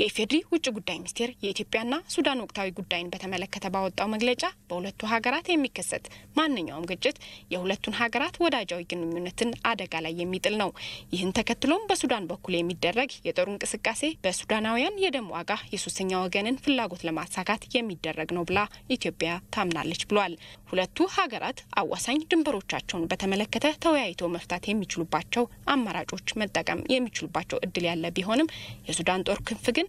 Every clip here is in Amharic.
የኢፌዴሪ ውጭ ጉዳይ ሚኒስቴር የኢትዮጵያና ሱዳን ወቅታዊ ጉዳይን በተመለከተ ባወጣው መግለጫ በሁለቱ ሀገራት የሚከሰት ማንኛውም ግጭት የሁለቱን ሀገራት ወዳጃዊ ግንኙነትን አደጋ ላይ የሚጥል ነው። ይህን ተከትሎም በሱዳን በኩል የሚደረግ የጦሩ እንቅስቃሴ በሱዳናውያን የደም ዋጋ የሶስተኛ ወገንን ፍላጎት ለማሳካት የሚደረግ ነው ብላ ኢትዮጵያ ታምናለች ብሏል። ሁለቱ ሀገራት አዋሳኝ ድንበሮቻቸውን በተመለከተ ተወያይቶ መፍታት የሚችሉባቸው አማራጮች መጠቀም የሚችሉባቸው እድል ያለ ቢሆንም የሱዳን ጦር ክንፍ ግን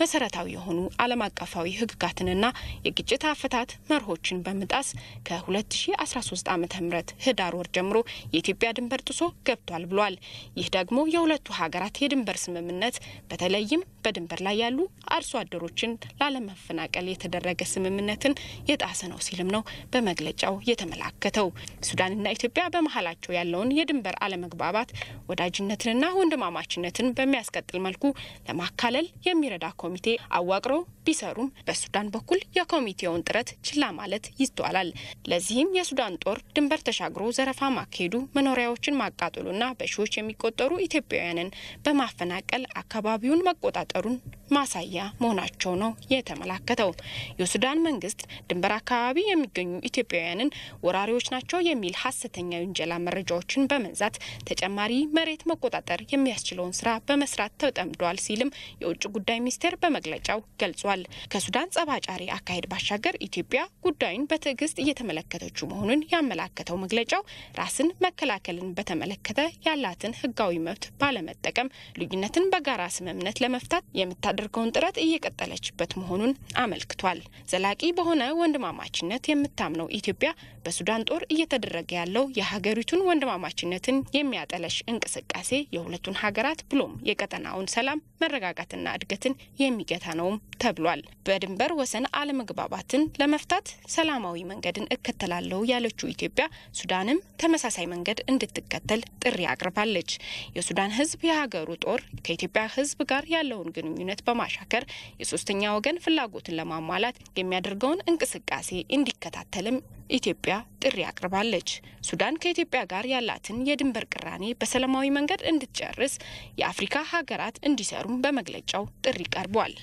መሰረታዊ የሆኑ ዓለም አቀፋዊ ህግጋትንና የግጭት አፈታት መርሆችን በመጣስ ከ2013 ዓ ም ህዳር ወር ጀምሮ የኢትዮጵያ ድንበር ጥሶ ገብቷል ብሏል። ይህ ደግሞ የሁለቱ ሀገራት የድንበር ስምምነት በተለይም በድንበር ላይ ያሉ አርሶ አደሮችን ላለመፈናቀል የተደረገ ስምምነትን የጣሰ ነው ሲልም ነው በመግለጫው የተመላከተው። ሱዳንና ኢትዮጵያ በመሀላቸው ያለውን የድንበር አለመግባባት ወዳጅነትንና ወንድማማችነትን በሚያስቀጥል መልኩ ለማካለል የሚረዳ ኮሚቴ አዋቅረው ቢሰሩም በሱዳን በኩል የኮሚቴውን ጥረት ችላ ማለት ይስተዋላል። ለዚህም የሱዳን ጦር ድንበር ተሻግሮ ዘረፋ ማካሄዱ፣ መኖሪያዎችን ማቃጠሉና በሺዎች የሚቆጠሩ ኢትዮጵያውያንን በማፈናቀል አካባቢውን መቆጣጠሩን ማሳያ መሆናቸው ነው የተመላከተው። የሱዳን መንግስት ድንበር አካባቢ የሚገኙ ኢትዮጵያውያንን ወራሪዎች ናቸው የሚል ሀሰተኛ የውንጀላ መረጃዎችን በመንዛት ተጨማሪ መሬት መቆጣጠር የሚያስችለውን ስራ በመስራት ተጠምደዋል ሲልም የውጭ ጉዳይ ሚኒስቴር እንደሚጀምር በመግለጫው ገልጿል። ከሱዳን ጸብ አካሄድ ባሻገር ኢትዮጵያ ጉዳዩን በትዕግስት እየተመለከተችው መሆኑን ያመላከተው መግለጫው ራስን መከላከልን በተመለከተ ያላትን ህጋዊ መብት ባለመጠቀም ልዩነትን በጋራ ስምምነት ለመፍታት የምታደርገውን ጥረት እየቀጠለችበት መሆኑን አመልክቷል። ዘላቂ በሆነ ወንድማማችነት የምታምነው ኢትዮጵያ በሱዳን ጦር እየተደረገ ያለው የሀገሪቱን ወንድማማችነትን የሚያጠለሽ እንቅስቃሴ የሁለቱን ሀገራት ብሎም የቀጠናውን ሰላም መረጋጋትና እድገትን የሚገታ ነውም ተብሏል። በድንበር ወሰን አለመግባባትን ለመፍታት ሰላማዊ መንገድን እከተላለሁ ያለችው ኢትዮጵያ ሱዳንም ተመሳሳይ መንገድ እንድትከተል ጥሪ አቅርባለች። የሱዳን ህዝብ የሀገሩ ጦር ከኢትዮጵያ ህዝብ ጋር ያለውን ግንኙነት በማሻከር የሶስተኛ ወገን ፍላጎትን ለማሟላት የሚያደርገውን እንቅስቃሴ እንዲከታተልም ኢትዮጵያ ጥሪ አቅርባለች። ሱዳን ከኢትዮጵያ ጋር ያላትን የድንበር ቅራኔ በሰላማዊ መንገድ እንድትጨርስ የአፍሪካ ሀገራት እንዲሰሩም በመግለጫው ጥሪ ቀርቧል።